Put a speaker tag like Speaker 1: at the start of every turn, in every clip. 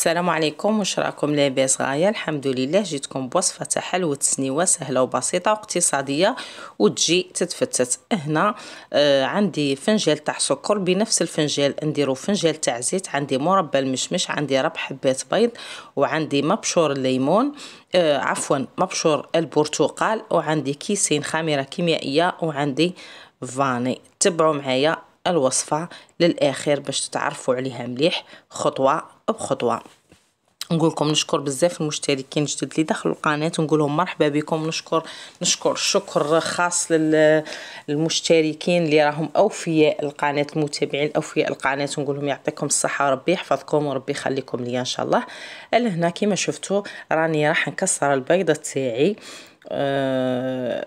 Speaker 1: السلام عليكم واش راكم لاباس غايه الحمد لله جيتكم بوصفه تاع حلوه السنيوه سهله وبسيطه واقتصاديه وتجي تتفتت هنا آه عندي فنجال تاع سكر بنفس الفنجال نديرو فنجال تاع زيت عندي مربى المشمش عندي ربع حبات بيض وعندي مبشور الليمون آه عفوا مبشور البرتقال وعندي كيسين خميره كيميائيه وعندي فاني تبعوا معايا الوصفة للآخر باش تتعرفوا عليها مليح خطوة بخطوة نقولكم نشكر بزاف المشتركين جدد اللي دخلوا القناه ونقولهم مرحبا بكم نشكر نشكر شكر خاص للمشتركين اللي راهم اوفياء القناه المتابعين اوفياء القناه ونقولهم يعطيكم الصحه ربي يحفظكم وربي يخليكم ليا ان شاء الله هنا كما شفتوا راني راح نكسر البيضه تاعي أه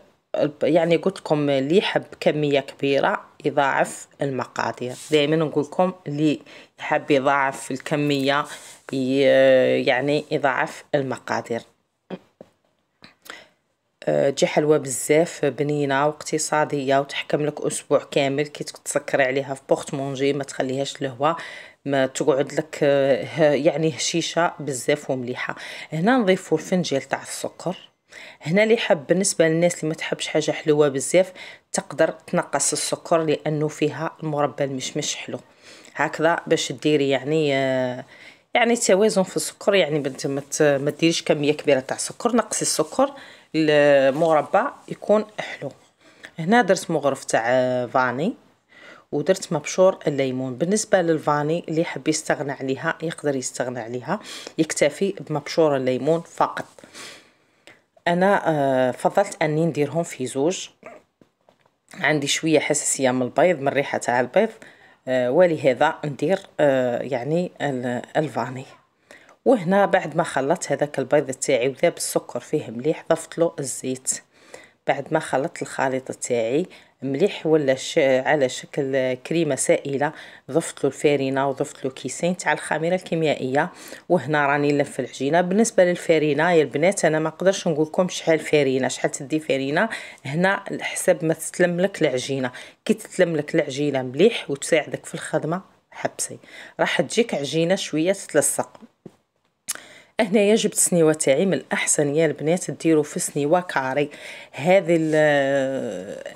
Speaker 1: يعني قلت لكم لي حب كميه كبيره يضاعف المقادير دائما نقولكم اللي حاب يضاعف الكمية يعني يضاعف المقادير تجي آه، حلوة بزاف بنينة واقتصادية وتحكم لك أسبوع كامل كي تسكري عليها في بوخت مونجي ما تخليهاش لهوا ما تقعد لك آه، يعني هشيشة بزاف ومليحة هنا نضيفو الفنجيل تاع السكر هنا اللي حب بالنسبه للناس اللي ما تحبش حاجه حلوه بزاف تقدر تنقص السكر لانه فيها المربى المشمش حلو هكذا باش ديري يعني آه، يعني التوازن في السكر يعني بنت ما تديريش كميه كبيره تاع السكر نقصي السكر المربى يكون حلو هنا درت مغرف تاع آه، فاني ودرت مبشور الليمون بالنسبه للفاني اللي يحب يستغنى عليها يقدر يستغنى عليها يكتفي بمبشور الليمون فقط انا آه، فضلت اني نديرهم في زوج عندي شويه حساسيه من البيض من الريحه تاع البيض آه، ولهذا ندير آه، يعني الفاني وهنا بعد ما خلطت هذاك البيض تاعي وذاب السكر فيه مليح ضفت له الزيت بعد ما خلطت الخليط تاعي مليح ولا ش... على شكل كريمه سائله ضفت له الفارينه وضفت له كيسين تاع الخميره الكيميائيه وهنا راني نلف العجينه بالنسبه للفارينه يا البنات انا ما نقدرش نقول لكم شحال فارينه شحال تدي فارينه هنا حسب ما تتلملك العجينه كي تتلملك العجينه مليح وتساعدك في الخدمه حبسي راح تجيك عجينه شويه تتلصق هنا جبت تسنيوة تاعي من الاحسن يا البنات ديرو في سنيوه كاري هذه ال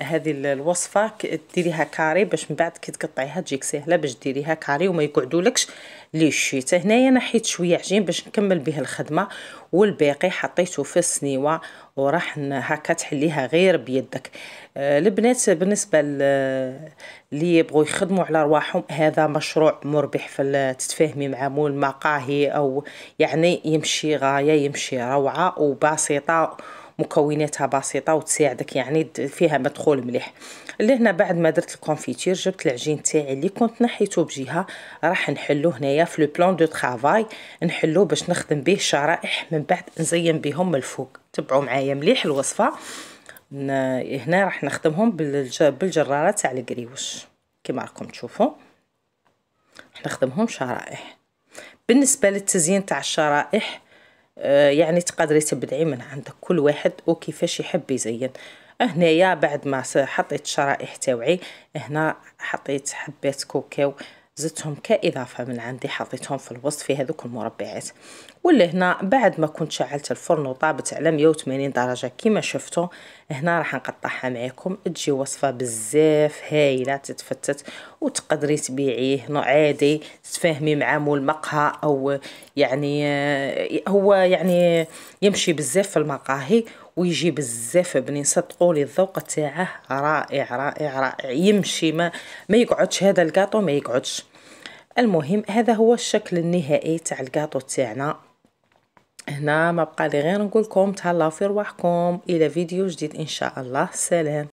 Speaker 1: هذه الوصفه ديريها كاري باش من بعد كي تقطعيها تجيك سهله باش ديريها كاري وما يقعدولكش لي شيت هنايا نحيت شويه عجين باش نكمل به الخدمه والباقي حطيته في السنيوه وراح هكا تحليها غير بيدك آه، البنات بالنسبه اللي يبغوا يخدموا على رواحهم هذا مشروع مربح في تتفاهمي مع مول مقاهي او يعني يمشي غايه يمشي روعه وبسيطه مكوناتها بسيطه وتساعدك يعني فيها مدخول مليح لهنا بعد ما درت الكونفيتير جبت العجين تاعي اللي كنت نحيته بجهه راح نحلو هنايا في لو بلان دو طرافاي نحلو باش نخدم به شرائح من بعد نزين بهم الفوق تبعوا معايا مليح الوصفه هنا راح نخدمهم بالجراره تاع القريوش كما راكم تشوفوا راح نخدمهم شرائح بالنسبه للتزيين تاع الشرائح آه، يعني تقدري تبدعي من عندك كل واحد وكيفاش يحب يزين هنايا بعد ما حطيت الشرائح تاوعي هنا حطيت حبات كوكاو زدتهم كاضافه من عندي حطيتهم في الوسط في هذوك المربعات ولا هنا بعد ما كنت شعلت الفرن وطابت على 180 درجه كما شفتوا هنا راح نقطعها معكم تجي وصفه بزاف هايله تتفتت وتقدري تبيعيه عادي تفهمي مع مول مقهى او يعني آه، هو يعني يمشي بزاف في المقاهي ويجي بزاف بنين صدقوا لي الذوق تاعه رائع رائع رائع يمشي ما ما يقعدش هذا الكاطو ما يقعدش المهم هذا هو الشكل النهائي تاع الكاطو تاعنا هنا ما بقى لي غير نقول لكم تهلاو في رواحكم الى فيديو جديد ان شاء الله سلام